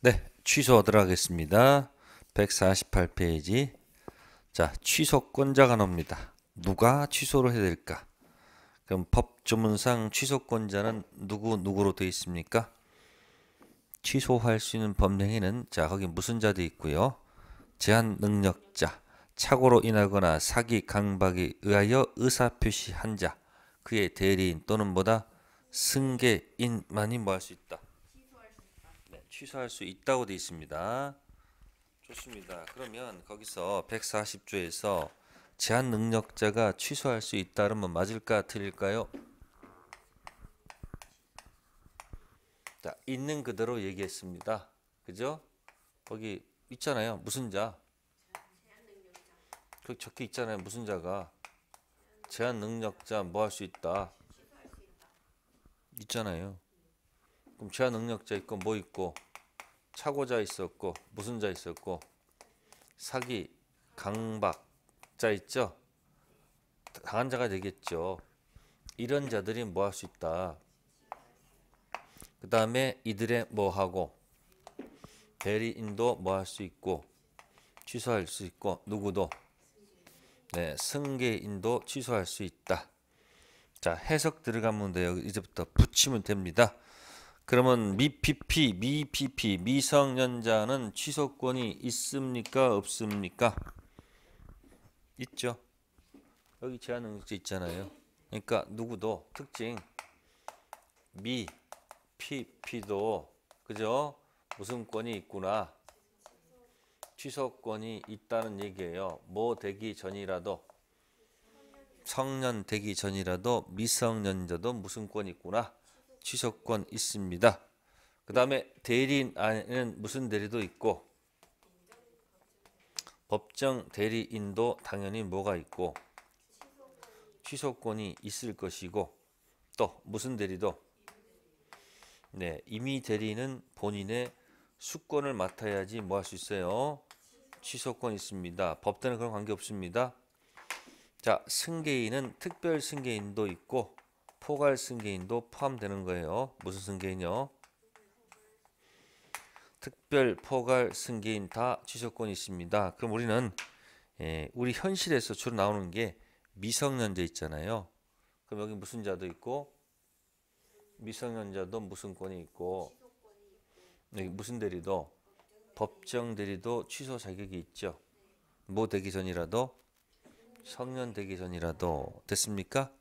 네, 취소하도록 하겠습니다. 148페이지. 자, 취소권자가 나옵니다. 누가 취소를 해야 될까? 그럼 법조문상 취소권자는 누구 누구로 되어 있습니까? 취소할 수 있는 법령에는 자 거기 무슨 자도 있고요. 제한 능력자, 착오로 인하거나 사기 강박에 의하여 의사 표시한 자, 그의 대리인 또는 뭐다 승계인만이 뭐 할 수 있다. 취소할 수 있다고 돼 있습니다. 좋습니다. 그러면 거기서 140조에서 제한 능력자가 취소할 수 있다면 뭐 맞을까 틀릴까요? 자, 있는 그대로 얘기했습니다. 그죠? 거기 있잖아요. 무슨 자? 그 적혀 있잖아요. 무슨 자가 제한 능력자 뭐 할 수 있다. 있잖아요. 그럼 제한 능력자 있고 뭐 있고 착오자 있었고 무슨 자 있었고 사기, 강박 자 있죠. 당한 자가 되겠죠. 이런 자들이 뭐 할 수 있다. 그 다음에 이들의 뭐 하고 대리인도 뭐 할 수 있고 취소할 수 있고 누구도 네, 승계인도 취소할 수 있다. 자 해석 들어가면 돼요. 이제부터 붙이면 됩니다. 그러면 미피피, 미피피, 미성년자는 취소권이 있습니까? 없습니까? 있죠. 여기 제한 능력제 있잖아요. 그러니까 누구도 특징 미, 피, 피도 그죠? 무슨 권이 있구나. 취소권이 있다는 얘기예요. 뭐 되기 전이라도 성년 되기 전이라도 미성년자도 무슨 권이 있구나. 취소권 있습니다. 그 다음에 대리인 안에는 무슨 대리도 있고 법정 대리인도 당연히 뭐가 있고 취소권이 있을 것이고 또 무슨 대리도 네 임의 대리는 본인의 수권을 맡아야지 뭐 할 수 있어요 취소권 있습니다 법대는 그런 관계 없습니다 자 승계인은 특별 승계인도 있고 포괄 승계인도 포함되는 거예요. 무슨 승계인요? 특별 포괄 승계인 다 취소권이 있습니다. 그럼 우리는 예, 우리 현실에서 주로 나오는 게 미성년자 있잖아요. 그럼 여기 무슨 자도 있고 미성년자도 무슨 권이 있고 여기 무슨 대리도 법정 대리도 취소 자격이 있죠. 뭐 되기 전이라도 성년 되기 전이라도 됐습니까?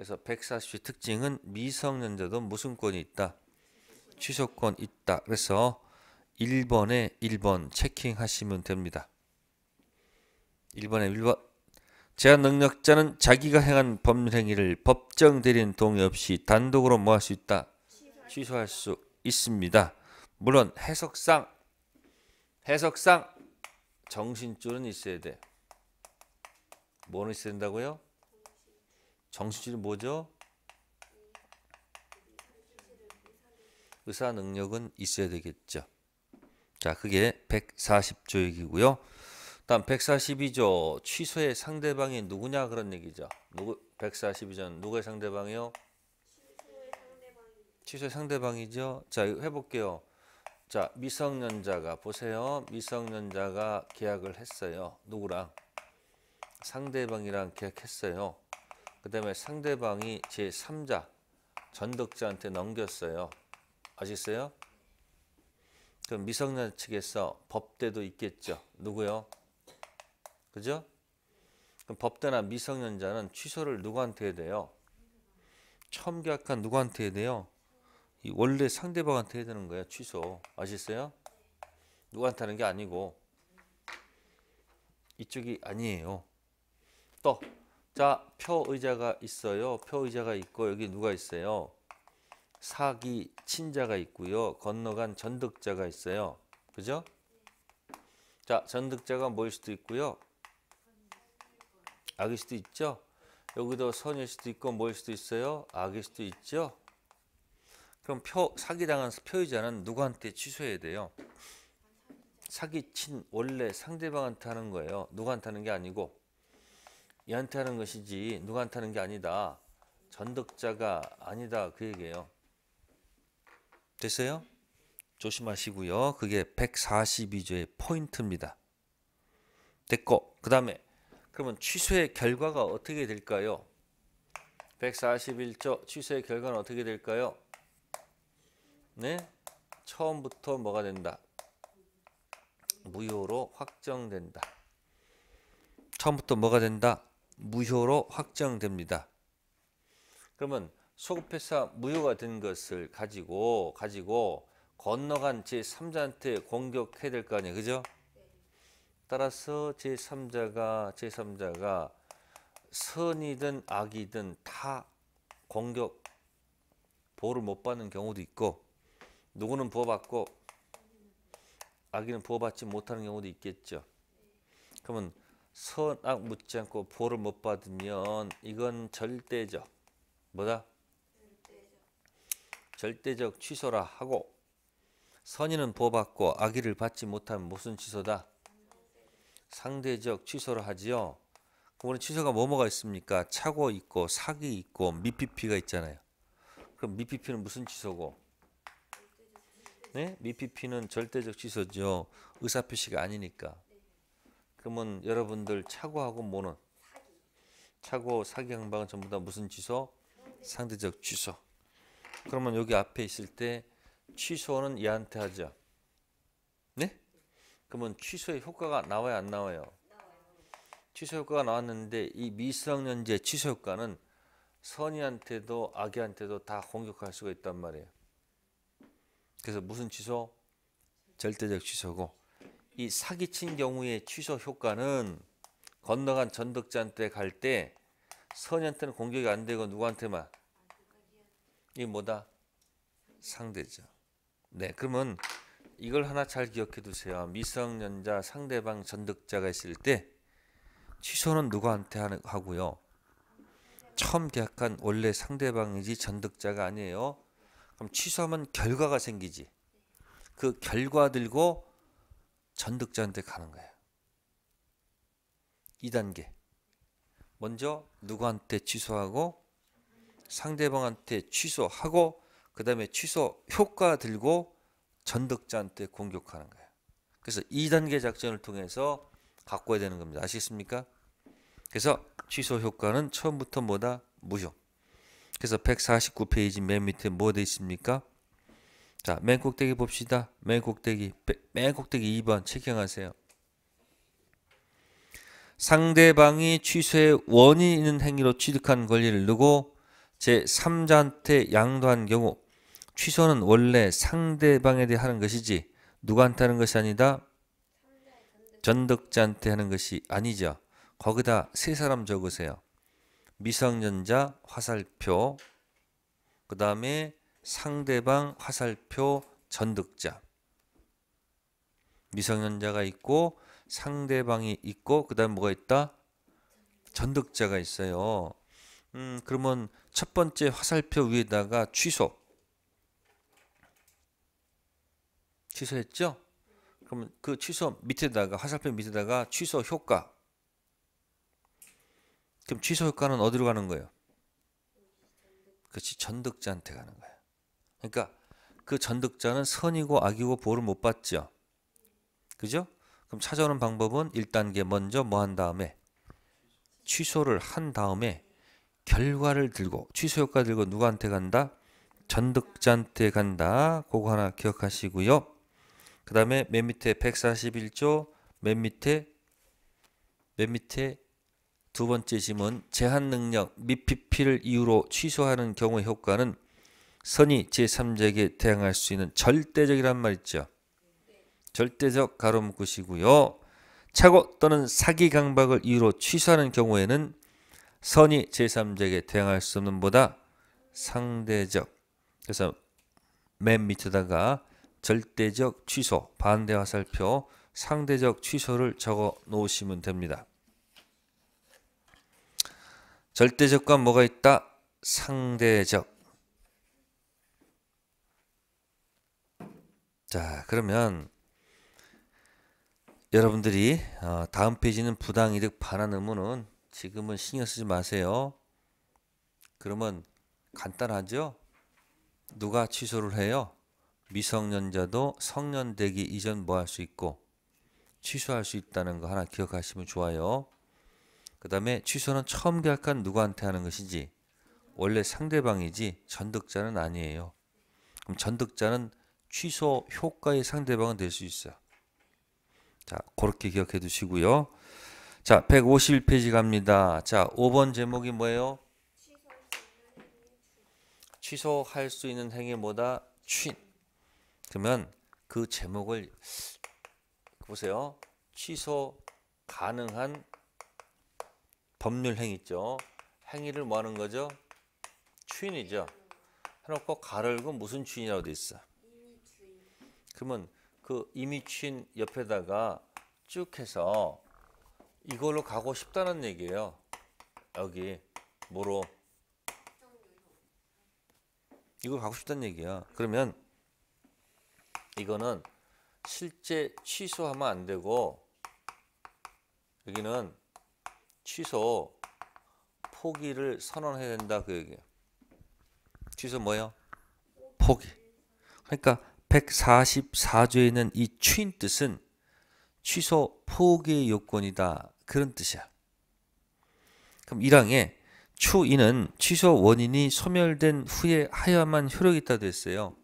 그래서 140시 특징은 미성년자도 무슨권이 있다. 취소권 있다. 그래서 1번에 1번 체킹하시면 됩니다. 1번에 1번 제한 능력자는 자기가 행한 법률 행위를 법정 대리인 동의 없이 단독으로 뭐 할 수 있다. 취소할 수 있습니다. 물론 해석상 해석상 정신줄은 있어야 돼. 뭐는 있어야 된다고요? 정수질은 뭐죠? 의사 능력은 있어야 되겠죠. 자, 그게 140조 얘고요 다음 142조 취소의 상대방이 누구냐 그런 얘기죠. 누구 142조는 누구의 상대방이요? 취소의, 상대방이. 취소이죠 해볼게요. 자, 미성년자가 보세요. 미성년자가 계약을 했어요. 누구랑? 상대방이랑 계약했어요. 그 다음에 상대방이 제3자 전덕자한테 넘겼어요. 아시겠어요? 그럼 미성년 측에서 법대도 있겠죠. 누구요? 그죠? 그럼 법대나 미성년자는 취소를 누구한테 해야 돼요? 처음 계약한 누구한테 해야 돼요? 이 원래 상대방한테 해야 되는 거예요. 취소. 아시겠어요? 누구한테 하는 게 아니고 이쪽이 아니에요. 또 자, 표 의자가 있어요. 표 의자가 있고 여기 누가 있어요? 사기 친자가 있고요. 건너간 전득자가 있어요. 그죠? 자, 전득자가 뭐일 수도 있고요. 악일 수도 있죠. 여기도 선일 수도 있고 뭐일 수도 있어요. 악일 수도 있죠. 그럼 표 사기당한 표의자는 누구한테 취소해야 돼요? 사기친 원래 상대방한테 하는 거예요. 누구한테 하는 게 아니고 얘한테 하는 것이지 누구한테 하는 게 아니다. 전득자가 아니다 그 얘기예요. 됐어요? 조심하시고요. 그게 142조의 포인트입니다. 됐고 그 다음에 그러면 취소의 결과가 어떻게 될까요? 141조 취소의 결과는 어떻게 될까요? 네? 처음부터 뭐가 된다? 무효로 확정된다. 처음부터 뭐가 된다? 무효로 확정됩니다. 그러면 소급회사 무효가 된 것을 가지고 가지고 건너간 제3자한테 공격해야 될 거 아니에요. 그죠? 따라서 제3자가 제3자가 선이든 악이든 다 공격 보호를 못 받는 경우도 있고 누구는 보호받고 악인은 보호받지 못하는 경우도 있겠죠. 그러면 선악 묻지 않고 보를 못 받으면 이건 절대적 뭐다? 절대적, 절대적 취소라 하고 선인은 보받고 악의를 받지 못하면 무슨 취소다? 상대적 취소를 하지요. 그럼 우 취소가 뭐뭐가 있습니까? 차고 있고 사기 있고 미피피가 있잖아요. 그럼 미피피는 무슨 취소고? 네? 미피피는 절대적 취소죠. 의사표시가 아니니까. 그러면 여러분들 차고하고 모는 차고 사기 행방은 전부 다 무슨 취소? 상대적 취소. 그러면 여기 앞에 있을 때 취소는 얘한테 하자. 네? 그러면 취소의 효과가 나와요, 안 나와요. 취소 효과가 나왔는데 이 미성년제 취소 효과는 선이한테도 악이한테도 다 공격할 수가 있단 말이에요. 그래서 무슨 취소? 절대적 취소고 이 사기친 경우의 취소 효과는 건너간 전덕자한테 갈 때 선한테는 공격이 안 되고 누구한테만 이 뭐다 상대죠. 네, 그러면 이걸 하나 잘 기억해 두세요. 미성년자 상대방 전득자가 있을 때 취소는 누구한테 하고요. 처음 계약한 원래 상대방이지 전득자가 아니에요. 그럼 취소하면 결과가 생기지. 그 결과 들고 전득자한테 가는 거예요. 2단계. 먼저 누구한테 취소하고 상대방한테 취소하고 그 다음에 취소 효과 들고 전득자한테 공격하는 거예요. 그래서 2단계 작전을 통해서 갖고 야 되는 겁니다. 아시겠습니까? 그래서 취소 효과는 처음부터 뭐다? 무효. 그래서 149페이지 맨 밑에 뭐 돼 있습니까? 자, 맨 꼭대기 봅시다. 맨 꼭대기. 맨 꼭대기 2번 체킹하세요. 상대방이 취소의 원인이 있는 행위로 취득한 권리를 누고 제3자한테 양도한 경우 취소는 원래 상대방에 대해 하는 것이지 누구한테 하는 것이 아니다. 전득자한테 하는 것이 아니죠. 거기다 세 사람 적으세요. 미성년자 화살표 그 다음에 상대방 화살표 전득자 미성년자가 있고 상대방이 있고 그다음 뭐가 있다 전득자가 있어요. 음 그러면 첫 번째 화살표 위에다가 취소 취소했죠? 그러면 그 취소 밑에다가 화살표 밑에다가 취소 효과 그럼 취소 효과는 어디로 가는 거예요? 그렇지 전득자한테 가는 거예요. 그러니까 그 전득자는 선이고 악이고 보호를 못 받죠. 그죠? 그럼 찾아오는 방법은 1단계 먼저 뭐 한 다음에 취소를 한 다음에 결과를 들고 취소 효과 들고 누구한테 간다? 전득자한테 간다. 그거 하나 기억하시고요. 그 다음에 맨 밑에 141조 맨 밑에 맨 밑에 두 번째 짐은 제한 능력 및 p p 이유로 취소하는 경우의 효과는 선이 제3자에게 대항할 수 있는 절대적이란 말 있죠. 절대적 가로묶으시고요. 착오 또는 사기 강박을 이유로 취소하는 경우에는 선이 제3자에게 대항할 수 없는 보다 상대적 그래서 맨 밑에다가 절대적 취소, 반대 화살표, 상대적 취소를 적어 놓으시면 됩니다. 절대적과 뭐가 있다? 상대적 자, 그러면 여러분들이 어, 다음 페이지는 부당이득 반환 의무는 지금은 신경 쓰지 마세요. 그러면 간단하죠? 누가 취소를 해요? 미성년자도 성년 되기 이전 뭐 할 수 있고 취소할 수 있다는 거 하나 기억하시면 좋아요. 그 다음에 취소는 처음 계약한 누구한테 하는 것이지 원래 상대방이지 전득자는 아니에요. 그럼 전득자는 취소 효과의 상대방은 될 수 있어. 자, 그렇게 기억해 두시고요. 자, 151페이지 갑니다. 자, 5번 제목이 뭐예요? 취소할 수 있는 행위 뭐다? 취. 그러면 그 제목을 보세요. 취소 가능한 법률 행위 있죠. 행위를 뭐 하는 거죠? 추인이죠. 해놓고 가를고 무슨 추인이라고 돼 있어. 그러면 그 이미 친 옆에다가 쭉 해서 이걸로 가고 싶다는 얘기예요. 여기 뭐로 이걸 가고 싶다는 얘기야. 그러면 이거는 실제 취소하면 안 되고 여기는 취소 포기를 선언해야 된다 그얘기예 취소 뭐예요? 포기. 그러니까 144조에는 있이 취인 뜻은 취소 포기의 요건이다 그런 뜻이야. 그럼 1항에 추인은 취소 원인이 소멸된 후에 하여야만 효력이 있다됐어요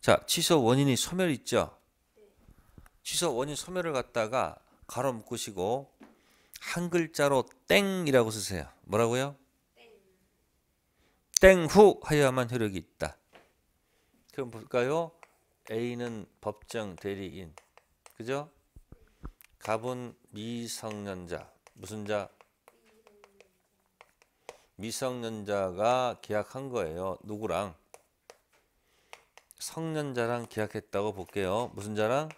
자, 취소 원인이 소멸 있죠? 취소 원인 소멸을 갖다가 가로 묶으시고 한 글자로 땡이라고 쓰세요. 뭐라고요? 땡 후 하여야만 효력이 있다. 그럼 볼까요? A는 법정 대리인. 그죠? 갑은 미성년자. 무슨 자? 미성년자가 계약한 거예요. 누구랑? 성년자랑 계약했다고 볼게요. 무슨 자랑?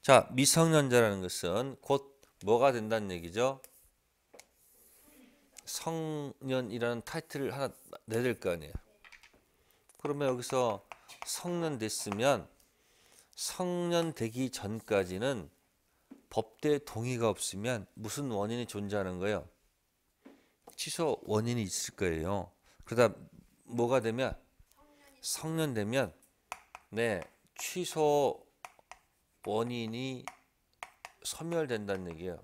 자, 미성년자라는 것은 곧 뭐가 된다는 얘기죠? 성년이라는 타이틀을 하나 내릴 거 아니에요. 그러면 여기서 성년 됐으면 성년 되기 전까지는 법대 동의가 없으면 무슨 원인이 존재하는 거예요? 취소 원인이 있을 거예요. 그러다 뭐가 되면 성년 되면 네 취소 원인이 소멸된다는 얘기예요.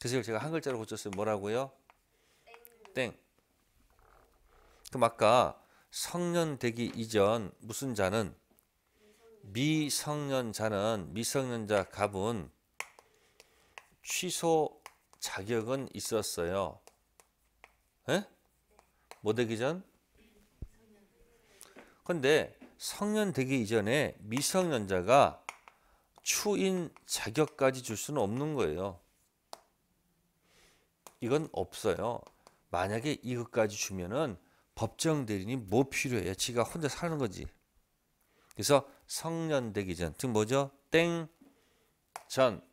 그래서 제가 한 글자로 고쳤어요. 뭐라고요? 땡. 땡. 그럼 아까 성년 되기 이전 무슨 자는 미성년자는 미성년자 갑은 취소 자격은 있었어요. 에? 예? 뭐 되기 전? 근데 성년 되기 이전에 미성년자가 추인 자격까지 줄 수는 없는 거예요. 이건 없어요. 만약에 이것까지 주면은 법정 대리인이 뭐 필요해요? 지가 혼자 사는 거지. 그래서 성년 되기 전, 즉 뭐죠? 땡 전.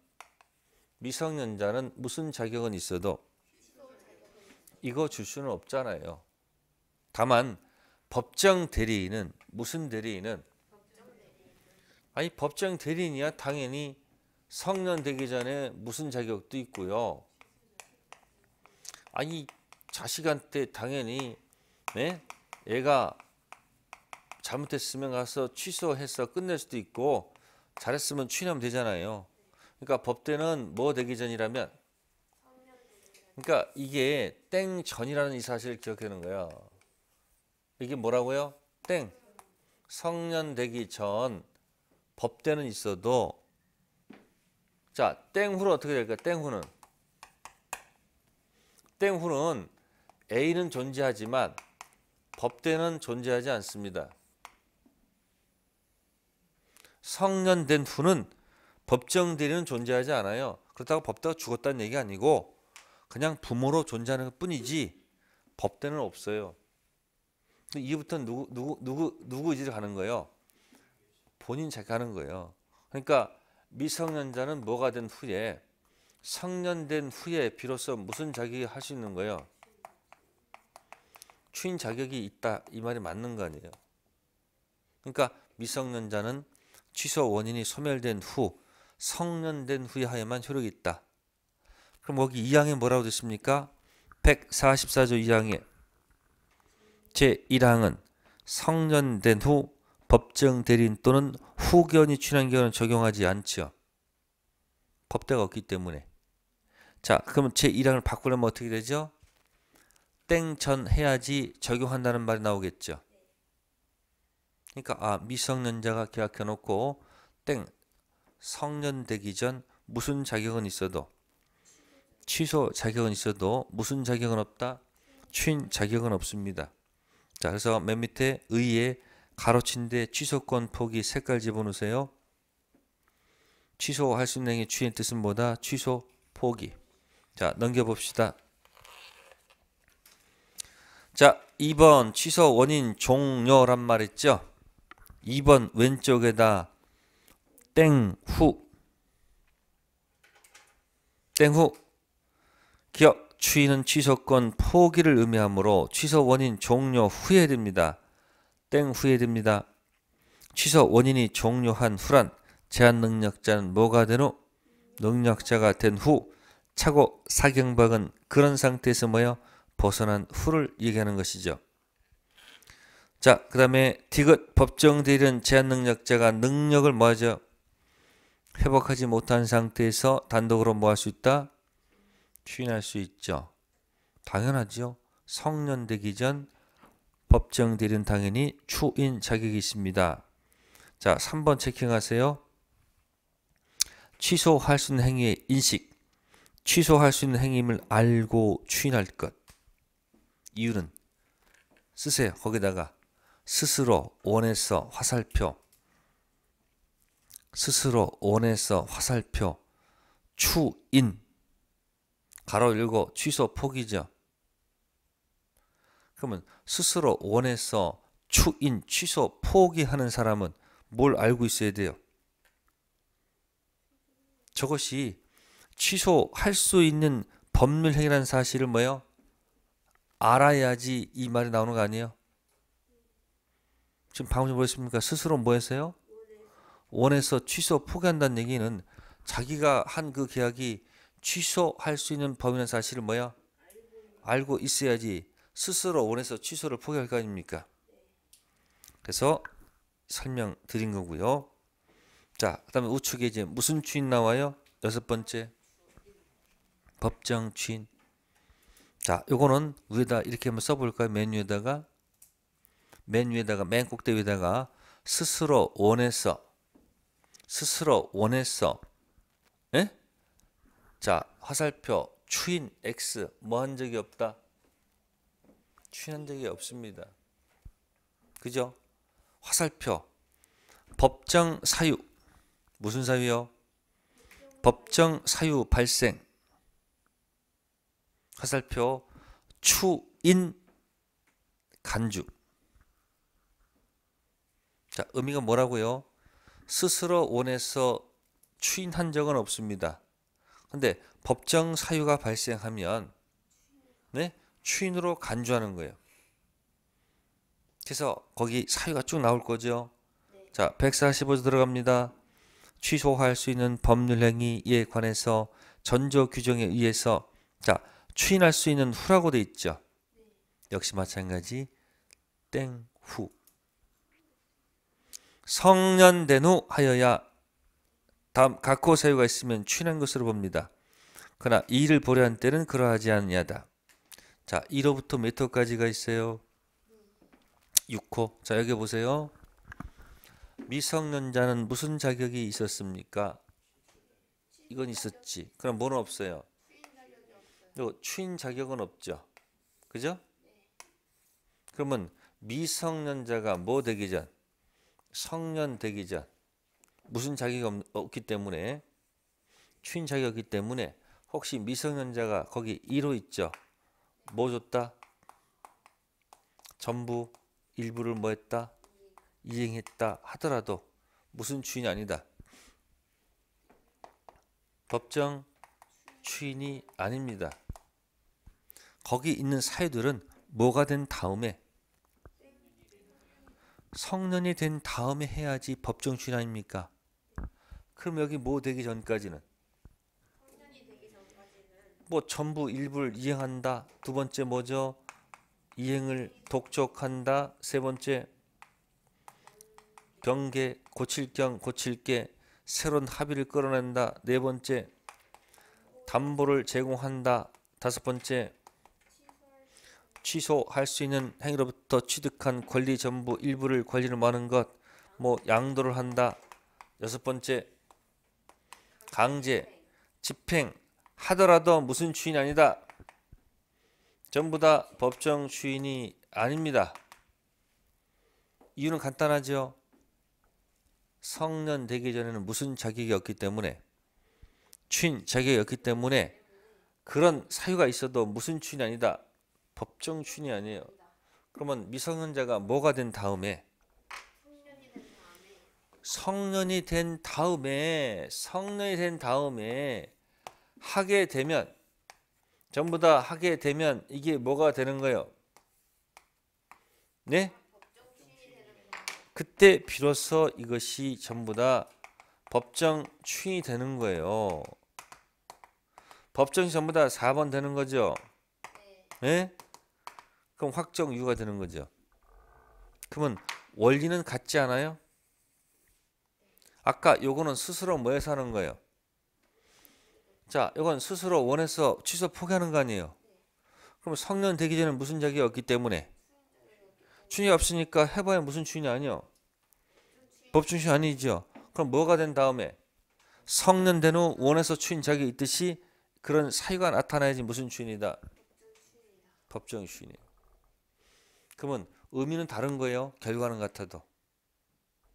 미성년자는 무슨 자격은 있어도 이거 줄 수는 없잖아요. 다만 법정 대리인은 무슨 대리인은 아니 법정 대리인이야 당연히 성년 되기 전에 무슨 자격도 있고요. 아니 자식한테 당연히 네? 얘가 잘못했으면 가서 취소해서 끝낼 수도 있고 잘했으면 취하면 소 되잖아요. 그러니까 법대는 뭐 되기 전이라면 그러니까 이게 땡 전이라는 이 사실을 기억하는 거예요. 이게 뭐라고요? 땡. 성년 되기 전 법대는 있어도 자, 땡 후로 어떻게 될까요? 땡 후는 땡 후는 A는 존재하지만 법대는 존재하지 않습니다. 성년된 후는 법정 대리는 존재하지 않아요. 그렇다고 법대가 죽었다는 얘기 아니고 그냥 부모로 존재하는 것 뿐이지 법대는 없어요. 이부터 누구 누구 누구 누구 의지 가는 거예요? 본인 자기 하는 거예요. 그러니까 미성년자는 뭐가 된 후에 성년된 후에 비로소 무슨 자기 할수 있는 거예요? 추인 자격이 있다 이 말이 맞는 거 아니에요. 그러니까 미성년자는 취소 원인이 소멸된 후 성년된 후에 하여만 효력이 있다. 그럼 여기 2항에 뭐라고 됐습니까? 144조 2항에 제1항은 성년된 후 법정 대리인 또는 후견이 취한 경우는 적용하지 않지요. 법대가 없기 때문에. 자, 그러 제1항을 바꾸려면 어떻게 되죠? 땡전 해야지 적용한다는 말이 나오겠죠. 그러니까 아 미성년자가 계약해 놓고 땡 성년 되기 전 무슨 자격은 있어도 취소 자격은 있어도 무슨 자격은 없다. 취인 자격은 없습니다. 자, 그래서 맨 밑에 의에 가로친데 취소권 포기 색깔 집어넣으세요. 취소할 수 있는 게 취의 뜻은 뭐다? 취소 포기. 자, 넘겨봅시다. 자, 2번 취소 원인 종료란 말 있죠? 2번 왼쪽에다 땡후 땡후 기억 취는 취소권 포기를 의미하므로 취소 원인 종료 후에 됩니다. 땡 후에 됩니다. 취소 원인이 종료한 후란 제한 능력자는 뭐가 된 후? 능력자가 된 후 차고 사경박은 그런 상태에서 뭐요? 벗어난 후를 얘기하는 것이죠. 자, 그 다음에 디귿 법정대일은 제한능력자가 능력을 뭐하죠? 회복하지 못한 상태에서 단독으로 뭐할수 있다? 추인할 수 있죠. 당연하죠. 성년되기 전 법정대일은 당연히 추인 자격이 있습니다. 자, 3번 체킹하세요. 취소할 수 있는 행위의 인식, 취소할 수 있는 행위임을 알고 추인할 것. 이유는 쓰세요. 거기다가 스스로 원해서 화살표 스스로 원해서 화살표 추인 가로 읽어 취소 포기죠. 그러면 스스로 원해서 추인 취소 포기하는 사람은 뭘 알고 있어야 돼요? 저것이 취소할 수 있는 법률 행위라는 사실을 뭐요? 예 알아야지 이 말이 나오는 거 아니에요? 지금 방금 보셨습니까? 스스로 뭐 했어요? 원해서 취소 포기한다는 얘기는 자기가 한 그 계약이 취소할 수 있는 범위는 사실을 뭐야? 알고 있어야지 스스로 원해서 취소를 포기할 거 아닙니까? 그래서 설명 드린 거고요. 자, 그다음에 우측에 이제 무슨 추인 나와요? 여섯 번째 법정 추인. 자, 요거는 위에다 이렇게 한번 써볼까요? 맨 위에다가 맨 위에다가 맨 꼭대 위에다가 스스로 원했어. 스스로 원했어. 예? 자, 화살표 추인 x 뭐 한 적이 없다. 추인한 적이 없습니다. 그죠? 화살표 법정 사유 무슨 사유요? 법정 사유 발생 화살표 추인 간주 자 의미가 뭐라고요? 스스로 원해서 추인한 적은 없습니다. 근데 법정 사유가 발생하면 네 추인으로 간주하는 거예요. 그래서 거기 사유가 쭉 나올 거죠. 자, 145조 들어갑니다. 취소할 수 있는 법률 행위에 관해서 전조 규정에 의해서 자, 추인할 수 있는 후라고 돼 있죠. 역시 마찬가지 땡후 성년된 후 하여야 다음 각호 사유가 있으면 추인한 것으로 봅니다. 그러나 이를 보려한 때는 그러하지 않냐다. 자, 1호부터 몇 호까지가 있어요? 6호. 자, 여기 보세요. 미성년자는 무슨 자격이 있었습니까? 이건 있었지. 그럼 뭐는 없어요? 요 추인 자격은 없죠. 그죠? 그러면 미성년자가 뭐 되기 전 성년 되기 전 무슨 자격이 없, 기 때문에 추인 자격이기 때문에 혹시 미성년자가 거기 1호 있죠. 뭐 줬다? 전부 일부를 뭐 했다? 이행했다 하더라도 무슨 추인이 아니다. 법정 추인이 아닙니다. 거기 있는 사유들은 뭐가 된 다음에 성년이 된 다음에 해야지 법정신 아닙니까? 그럼 여기 뭐 되기 전까지는? 뭐 전부 일부를 이행한다. 두 번째 뭐죠? 이행을 독촉한다. 세 번째 경계 고칠 경 고칠게 새로운 합의를 끌어낸다. 네 번째 담보를 제공한다. 다섯 번째 취소할 수 있는 행위로부터 취득한 권리 전부 일부를 권리를 마는 것, 뭐 양도를 한다. 여섯 번째, 강제, 집행, 하더라도 무슨 주인 아니다. 전부 다 법정 주인이 아닙니다. 이유는 간단하죠. 성년 되기 전에는 무슨 자격이 없기 때문에 주인 자격이 없기 때문에 그런 사유가 있어도 무슨 주인이 아니다. 법정신이 아니에요. 그러면 미성년자가 뭐가 된 다음에 성년이 된 다음에 성년이 된 다음에 하게 되면 전부 다 하게 되면 이게 뭐가 되는 거예요? 네? 그때 비로소 이것이 전부 다 법정 추인이 되는 거예요. 법정이 전부 다 4번 되는 거죠. 예? 그럼 확정 유가 되는 거죠. 그러면 원리는 같지 않아요? 아까 요거는 스스로 뭐해서 하는 거예요? 자, 요건 스스로 원해서 취소 포기하는 거 아니에요? 그럼 성년 되기 전에 무슨 자격이 없기 때문에 추이 없으니까 해봐야 무슨 추이 아니요? 법준신 아니죠. 그럼 뭐가 된 다음에 성년 된 후 원해서 추인 자격이 있듯이 그런 사유가 나타나야지 무슨 추인이다. 법정이슈이네요. 그러면 의미는 다른 거예요. 결과는 같아도.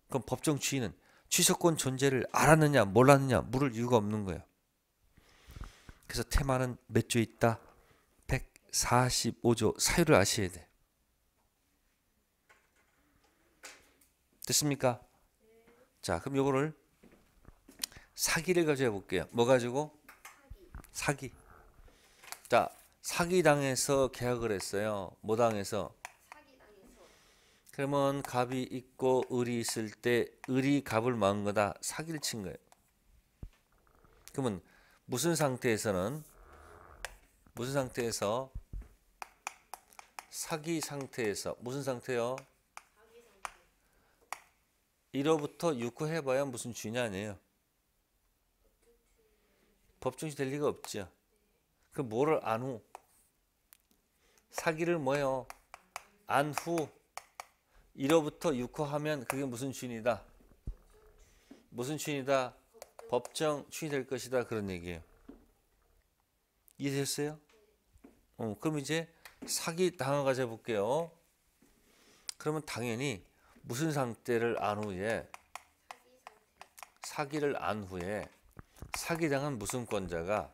그럼 법정 취인은 취소권 존재를 알았느냐 몰랐느냐 물을 이유가 없는 거예요. 그래서 테마는 몇조 있다? 145조 사유를 아셔야 돼. 됐습니까? 자, 그럼 요거를 사기를 가져와 볼게요. 뭐 가지고? 사기. 사기. 자, 사기당해서 계약을 했어요. 뭐 당해서? 그러면 갑이 있고 을이 있을 때 을이 갑을 막은 거다. 사기를 친 거예요. 그러면 무슨 상태에서는 무슨 상태에서 사기 상태에서 무슨 상태요? 1호부터 6호 해봐야 무슨 주냐 아니에요. 법중시 될 리가 없죠. 그럼 뭐를 안 후? 사기를 뭐예요? 안후 1호부터 6호 하면 그게 무슨 취인이다? 무슨 취인이다? 법정 취이 될 것이다 그런 얘기예요. 이해됐어요? 어, 그럼 이제 사기 당한가져 볼게요. 그러면 당연히 무슨 상태를 안 후에 사기를 안 후에 사기당한 무슨 권자가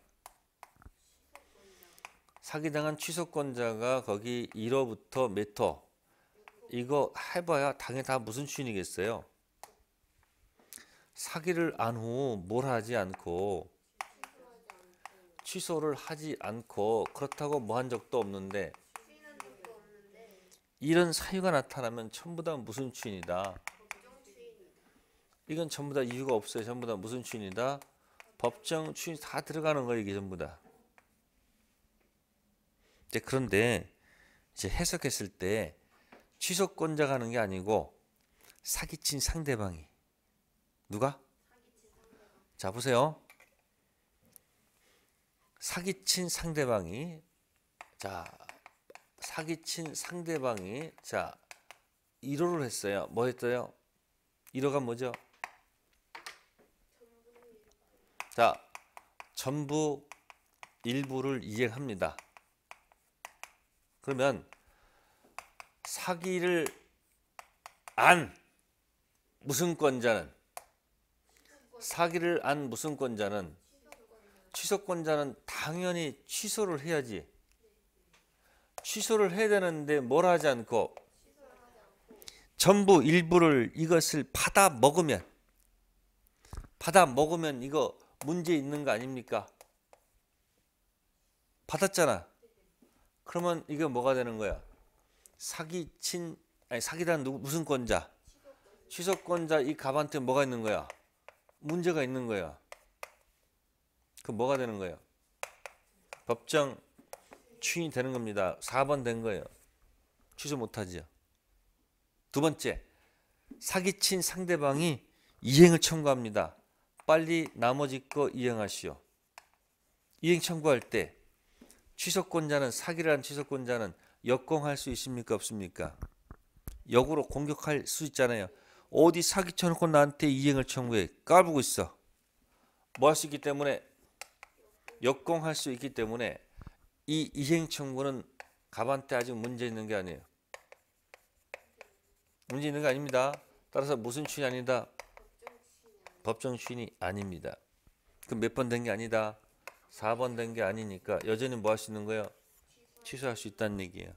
사기당한 취소권자가 거기 1호부터 몇 호, 이거 해봐야 당연히 다 무슨 취인이겠어요? 사기를 안 후 뭘 하지 않고 취소를 하지 않고 그렇다고 뭐 한 적도 없는데 이런 사유가 나타나면 전부 다 무슨 취인이다. 이건 전부 다 이유가 없어요. 전부 다 무슨 취인이다. 법정 취인 다 들어가는 거예요. 이게 전부 다. 이제 그런데 이제 해석했을 때 취소권자가 하는 게 아니고 사기친 상대방이 누가? 자 보세요. 사기친 상대방이 자 사기친 상대방이 자 1호를 했어요. 뭐 했어요? 1호가 뭐죠? 자 전부 일부를 이행합니다. 그러면 사기를 안 무슨권자는 사기를 안 무슨권자는 취소권자는 당연히 취소를 해야지 취소를 해야 되는데 뭘 하지 않고 전부 일부를 이것을 받아 먹으면 받아 먹으면 이거 문제 있는 거 아닙니까? 받았잖아. 그러면 이게 뭐가 되는 거야? 사기친 아니 사기단 누구 무슨 권자? 취소권자 이 갑한테 뭐가 있는 거야? 문제가 있는 거야. 그 뭐가 되는 거예 법정 취인이 되는 겁니다. 4번 된 거예요. 취소 못하지요. 두 번째, 사기친 상대방이 이행을 청구합니다. 빨리 나머지 거 이행하시오. 이행 청구할 때 취소권자는 사기라는 취소권자는 역공할 수 있습니까 없습니까? 역으로 공격할 수 있잖아요. 어디 사기쳐놓고 나한테 이행을 청구해 까부고 있어. 뭐 할 수 있기 때문에 역공할 수 있기 때문에 이 이행 청구는 가반때 아직 문제 있는 게 아니에요. 문제 있는 거 아닙니다. 따라서 무슨 취이 아니다. 법정 취이 아닙니다. 그럼 몇 번 된 게 아니다. 4번 된 게 아니니까 여전히 뭐 할 수 있는 거예요? 취소할 수 있다는 얘기예요.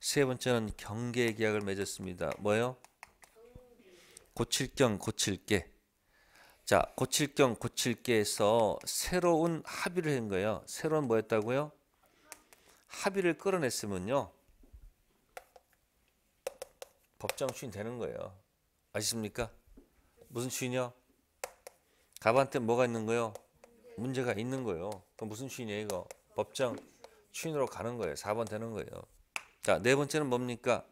세 번째는 경계 계약을 맺었습니다. 뭐요 고칠 경 고칠 게. 자, 고칠 경 고칠 게에서 새로운 합의를 한 거예요. 새로운 뭐였다고요? 합의를 끌어냈으면요. 법정 추인 되는 거예요. 아십니까? 무슨 추인이요? 갑한테 뭐가 있는 거예요? 문제가 있는 거예요. 그 무슨 취이에 이거? 법정 취인으로 가는 거예요. 4번 되는 거예요. 자, 네 번째는 뭡니까?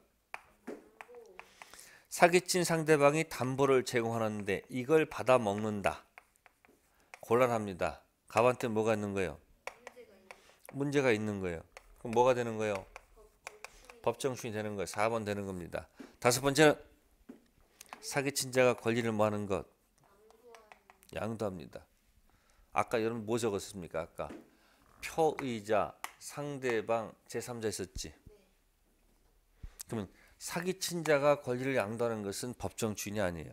사기친 상대방이 담보를 제공하는데 이걸 받아 먹는다. 곤란합니다. 갑한테 뭐가 있는 거예요? 문제가 있는 거예요. 그럼 뭐가 되는 거예요? 법정 추인 되는 거예요. 4번 되는 겁니다. 다섯 번째는 사기친 자가 권리를 뭐하는 것? 양도합니다. 아까 여러분 뭐 적었습니까? 아까 표의자 상대방 제3자 있었지. 그러면 사기친 자가 권리를 양도하는 것은 법정 주인이 아니에요.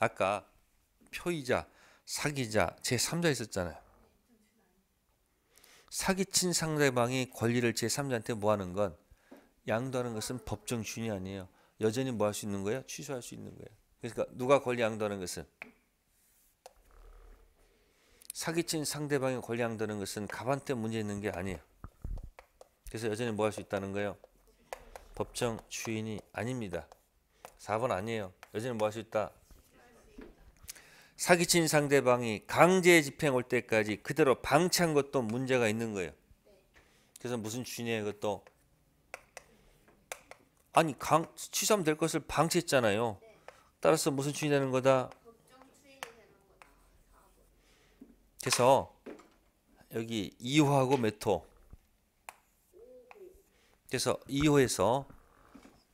아까 표의자 사기자 제3자 있었잖아요. 사기친 상대방이 권리를 제3자한테 뭐하는 건 양도하는 것은 법정 주인이 아니에요. 여전히 뭐 할 수 있는 거예요? 취소할 수 있는 거예요. 그러니까 누가 권리 양도하는 것은 사기친 상대방의 권량 되는 것은 가반대 문제 있는 게 아니에요. 그래서 여전히 뭐 할 수 있다는 거예요? 법정 주인이 아닙니다. 4번 아니에요. 여전히 뭐 할 수 있다? 사기친 상대방이 강제 집행 올 때까지 그대로 방치한 것도 문제가 있는 거예요. 그래서 무슨 주인이에요, 그것도? 아니, 강, 취소하면 될 것을 방치했잖아요. 따라서 무슨 주인이 되는 거다? 그래서 여기 2호하고 메토 그래서 2호에서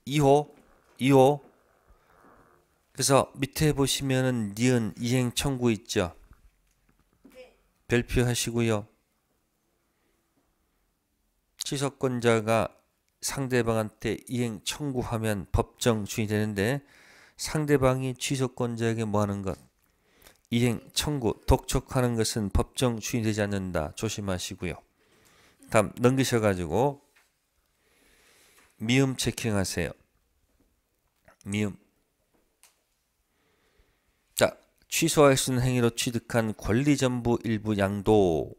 2호, 2호. 그래서 밑에 보시면은 니은 이행 청구 있죠. 별표 하시고요. 취소권자가 상대방한테 이행 청구하면 법정 주인이 되는데 상대방이 취소권자에게 뭐 하는 것? 이행, 청구, 독촉하는 것은 법정 추인되지 않는다. 조심하시고요. 다음 넘기셔가지고 미음 체킹하세요. 미음 자 취소할 수 있는 행위로 취득한 권리 전부 일부 양도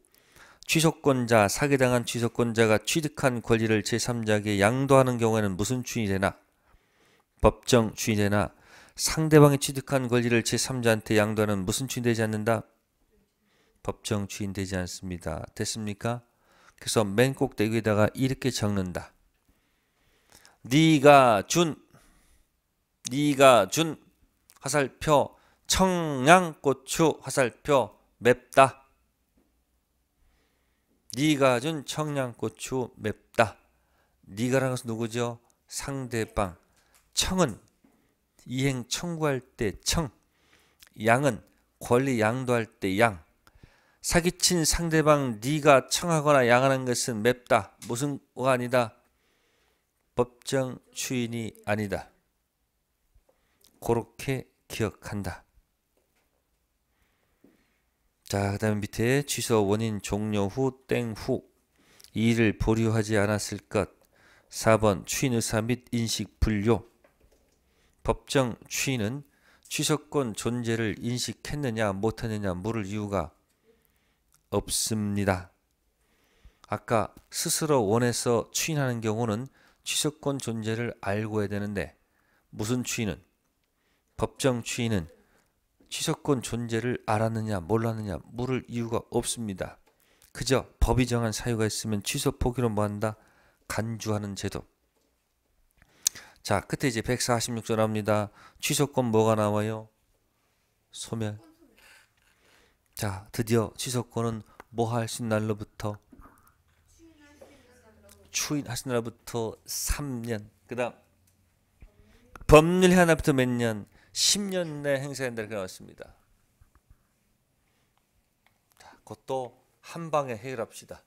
취소권자, 사기당한 취소권자가 취득한 권리를 제3자에게 양도하는 경우에는 무슨 추인이 되나? 법정 추인이 되나? 상대방이 취득한 권리를 제3자한테 양도하는 무슨 취인되지 않는다? 법정 취인되지 않습니다. 됐습니까? 그래서 맨 꼭대기에다가 이렇게 적는다. 네가 준 네가 준 화살표 청양고추 화살표 맵다. 네가 준 청양고추 맵다. 네가라는 것은 누구죠? 상대방. 청은 이행 청구할 때 청, 양은 권리 양도할 때 양. 사기친 상대방 네가 청하거나 양하는 것은 맵다. 무슨 가 뭐 아니다. 법정 추인이 아니다. 그렇게 기억한다. 자, 그 다음 밑에 취소 원인 종료 후 땡 후 이를 보류하지 않았을 것 4번 추인 의사 및 인식 불료 법정 취인은 취소권 존재를 인식했느냐 못했느냐 물을 이유가 없습니다. 아까 스스로 원해서 취인하는 경우는 취소권 존재를 알고 해야 되는데 무슨 취인은 법정 취인은 취소권 존재를 알았느냐 몰랐느냐 물을 이유가 없습니다. 그저 법이 정한 사유가 있으면 취소 포기로 뭐한다? 간주하는 제도. 자, 끝에 이제 146절 합니다. 취소권 뭐가 나와요? 소멸. 자, 드디어 취소권은 뭐 하신 날로부터 추인하신 날부터 3년. 그다음 법률 하나부터 몇 년? 10년 내 행사한다 이렇습니다 그것도 한 방에 해결합시다.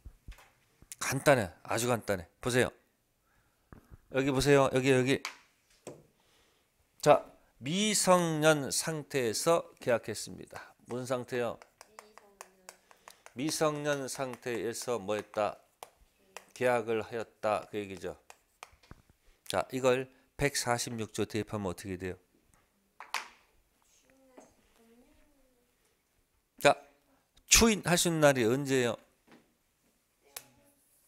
간단해. 아주 간단해. 보세요. 여기 보세요. 여기 여기. 자, 미성년 상태에서 계약했습니다. 무슨 상태요? 미성년 상태에서 뭐 했다? 계약을 하였다. 그 얘기죠. 자, 이걸 146조 대입하면 어떻게 돼요? 자, 추인할 수 있는 날이 언제예요?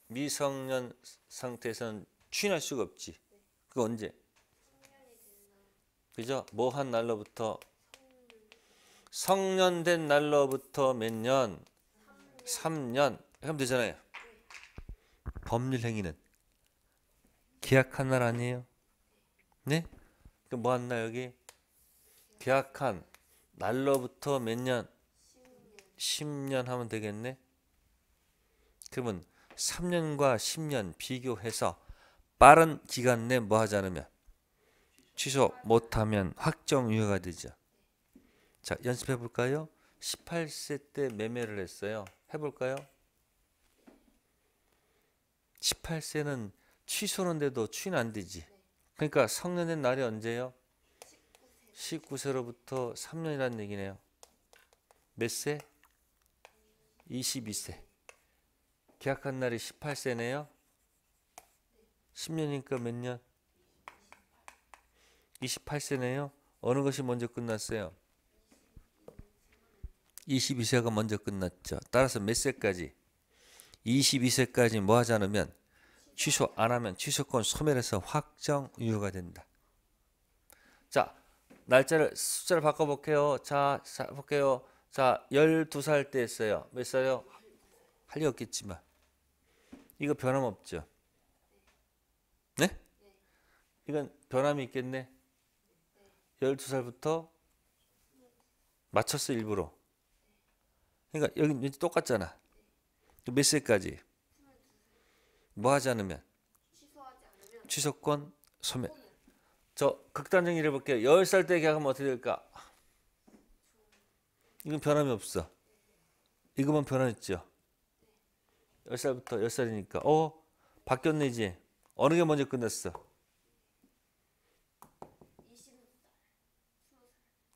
미성년 상태에서는 추인할 수가 없지. 그 언제? 그죠? 뭐한 날로부터 성년된 날로부터 몇 년? 3년. 하면 되잖아요. 법률 행위는 계약한 날 아니에요? 네? 그뭐한날 여기? 계약한 날로부터 몇 년? 10년 하면 되겠네. 그러면 3년과 10년 비교해서 빠른 기간 내 뭐 하지 않으면 취소 못하면 확정유효가 되죠. 자 연습해 볼까요? 18세 때 매매를 했어요. 해볼까요? 18세는 취소는데도 취는 안 되지. 그러니까 성년된 날이 언제예요? 19세로부터 3년이라는 얘기네요. 몇 세? 22세. 계약한 날이 18세네요. 10년이니까 몇 년? 28세네요. 어느 것이 먼저 끝났어요? 22세가 먼저 끝났죠. 따라서 몇 세까지? 22세까지 뭐 하지 않으면 취소 안 하면 취소권 소멸해서 확정 유효가 된다. 자, 날짜를 숫자를 바꿔 볼게요. 자, 자, 볼게요. 자, 12살 때 했어요. 몇 살요? 할일 없겠지만. 이거 변함없죠. 이건 변함이 있겠네. 12살부터 맞췄어 일부러. 그러니까 여기 똑같잖아. 그 몇 세까지? 뭐 하지 않으면? 취소권 소멸. 저 극단적인 일해 볼게요. 10살 때 계약하면 어떻게 될까? 이건 변함이 없어. 이것만 변함죠 10살부터 10살이니까. 어? 바뀌었네 이제. 어느 게 먼저 끝났어?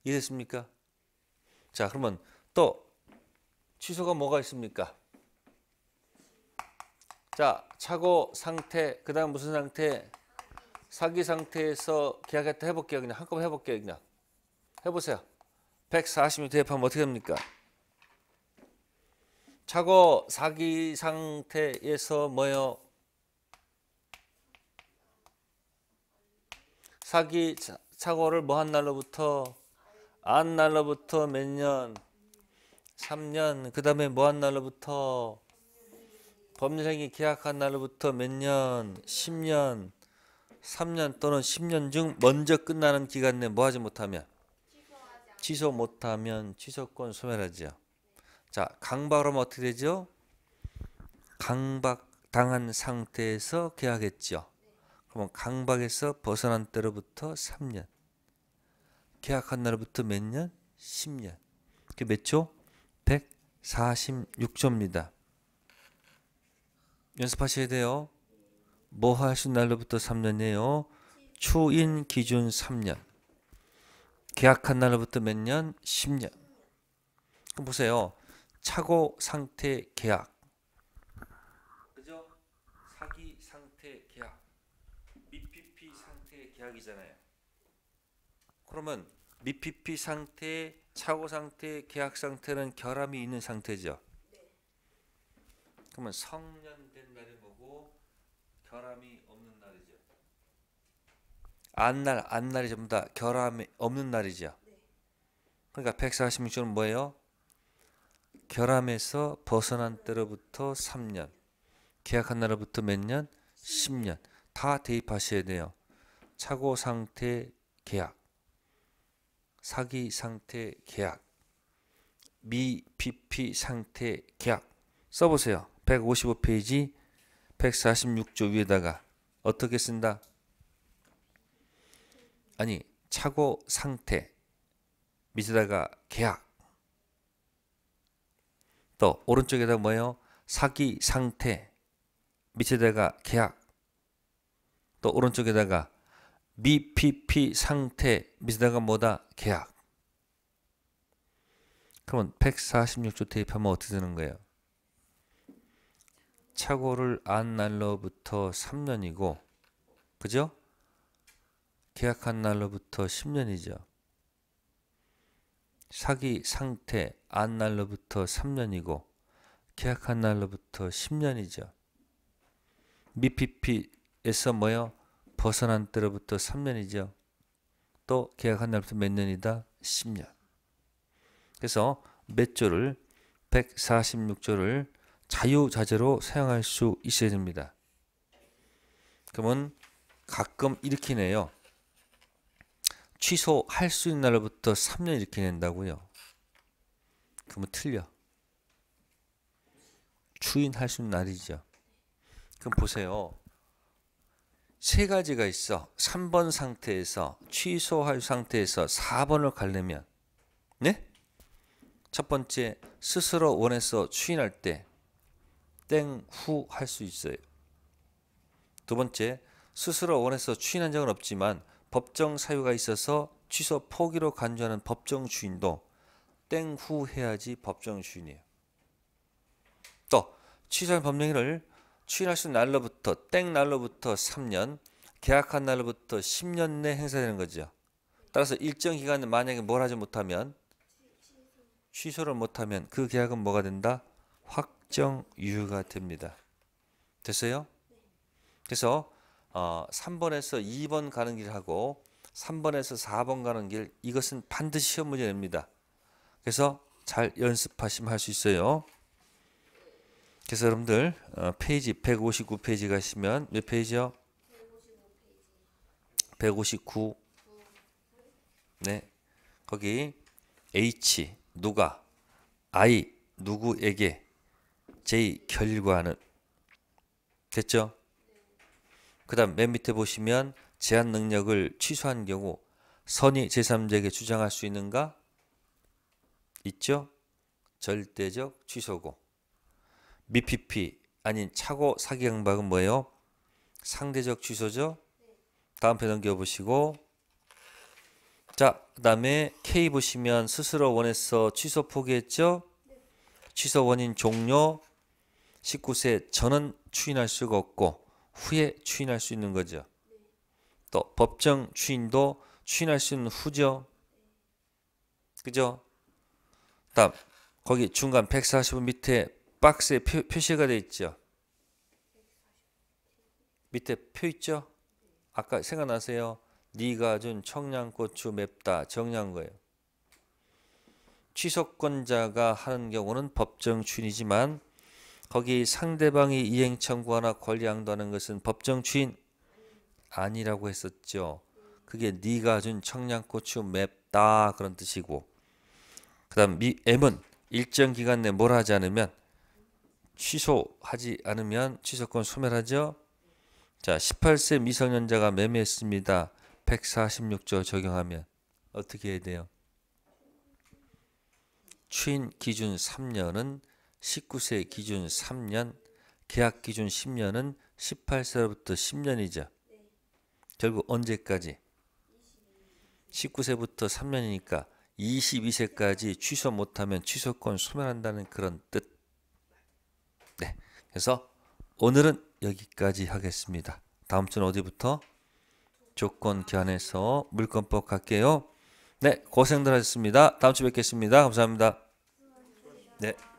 이해됐습니까? 자, 그러면 또 취소가 뭐가 있습니까? 자, 착오 상태, 그 다음 무슨 상태? 사기 상태에서 계약했다 해볼게요. 그냥 한꺼번에 해볼게요. 그냥 해보세요. 140m 대입하면 어떻게 됩니까? 착오 사기 상태에서 뭐요? 사기 착오를 뭐 한 날로부터 안 날로부터 몇 년? 3년. 그 다음에 뭐 한 날로부터? 법률행위 계약한 날로부터 몇 년? 10년. 3년 또는 10년 중 먼저 끝나는 기간 내 뭐 하지 못하면? 취소 못하면 취소권 소멸하지요. 자, 강박하면 어떻게 되죠? 강박 당한 상태에서 계약했죠. 그러면 강박에서 벗어난 때로부터 3년. 계약한 날부터 몇 년? 10년. 그몇 초? 146조입니다. 연습하셔야 돼요. 뭐 하신 날로부터 3년이에요? 추인 기준 3년. 계약한 날로부터 몇 년? 10년. 그럼 보세요. 착오 상태 계약. 그죠? 사기 상태 계약. 미피피 상태 계약이잖아요. 그러면 미피피 상태, 착오 상태, 계약 상태는 결함이 있는 상태죠. 그러면 성년된 날이 뭐고 결함이 없는 날이죠. 안날 안날이 전부 다 결함이 없는 날이죠. 그러니까 146조는 뭐예요? 결함에서 벗어난 때로부터 3년, 계약한 날로부터 몇 년? 10년. 다 대입하셔야 돼요. 착오 상태 계약. 사기 상태 계약, 미비피 상태 계약 써보세요. 155페이지 146조 위에다가 어떻게 쓴다? 아니 착오 상태 밑에다가 계약 또 오른쪽에다 뭐예요? 사기 상태 밑에다가 계약 또 오른쪽에다가 미피피 상태 미스다가 뭐다 계약 그러면 146조 대입하면 어떻게 되는 거예요? 착오를 안 날로부터 3년이고 그죠? 계약한 날로부터 10년이죠. 사기 상태 안 날로부터 3년이고 계약한 날로부터 10년이죠. 미피피에서 뭐요? 벗어난 때로부터 3년이죠. 또 계약한 날부터 몇 년이다? 10년. 그래서 몇 조를 146조를 자유자재로 사용할 수 있어야 됩니다. 그러면 가끔 이렇게 내요. 취소할 수 있는 날부터 3년 이렇게 낸다고요. 그러면 틀려. 추인할 수 있는 날이죠. 그럼 보세요. 세 가지가 있어. 3번 상태에서 취소할 상태에서 4번을 가려면 네? 첫 번째 스스로 원해서 추인할 때 땡 후 할 수 있어요. 두 번째 스스로 원해서 추인한 적은 없지만 법정 사유가 있어서 취소 포기로 간주하는 법정 주인도 땡 후 해야지 법정 주인이에요. 또 취소한 법령을 취인하신 날로부터 땡 날로부터 3년, 계약한 날로부터 10년 내 행사되는 거죠. 따라서 일정 기간 만약에 뭘 하지 못하면 취소를 못하면 그 계약은 뭐가 된다? 확정 유효가 됩니다. 됐어요? 그래서 어, 3번에서 2번 가는 길하고 3번에서 4번 가는 길 이것은 반드시 시험 문제입니다. 그래서 잘 연습하시면 할 수 있어요. 그래서 여러분들 어, 페이지 159페이지 가시면 몇 페이지요? 159. 네. 거기 H 누가 I 누구에게 J 결과는 됐죠? 그다음 맨 밑에 보시면 제한 능력을 취소한 경우 선이 제3자에게 주장할 수 있는가? 있죠? 절대적 취소고. 미피피 아닌 착오 사기 강박은 뭐예요? 상대적 취소죠. 다음 편 넘겨보시고 자 그다음에 K 보시면 스스로 원해서 취소 포기했죠. 취소 원인 종료 19세 전은 추인할 수가 없고 후에 추인할 수 있는 거죠. 또 법정 추인도 추인할 수 있는 후죠. 그죠? 다음 거기 중간 145 밑에 박스에 표, 표시가 돼 있죠. 밑에 표 있죠? 아까 생각나세요? 네가 준 청양고추 맵다 정리한 거예요. 취소권자가 하는 경우는 법정 추인이지만 거기 상대방이 이행 청구하나 권리 양도하는 것은 법정 추인 아니라고 했었죠. 그게 네가 준 청양고추 맵다 그런 뜻이고 그다음 미 M은 일정 기간 내뭘 하지 않으면 취소하지 않으면 취소권 소멸하죠. 자, 18세 미성년자가 매매했습니다. 146조 적용하면 어떻게 해야 돼요? 취인 기준 3년은 19세 기준 3년, 계약 기준 10년은 1 8세부터 10년이죠. 결국 언제까지? 19세부터 3년이니까 22세까지 취소 못하면 취소권 소멸한다는 그런 뜻. 네. 그래서 오늘은 여기까지 하겠습니다. 다음 주는 어디부터? 조건 기한에서 물권법 갈게요. 네, 고생들 하셨습니다. 다음 주 뵙겠습니다. 감사합니다. 네.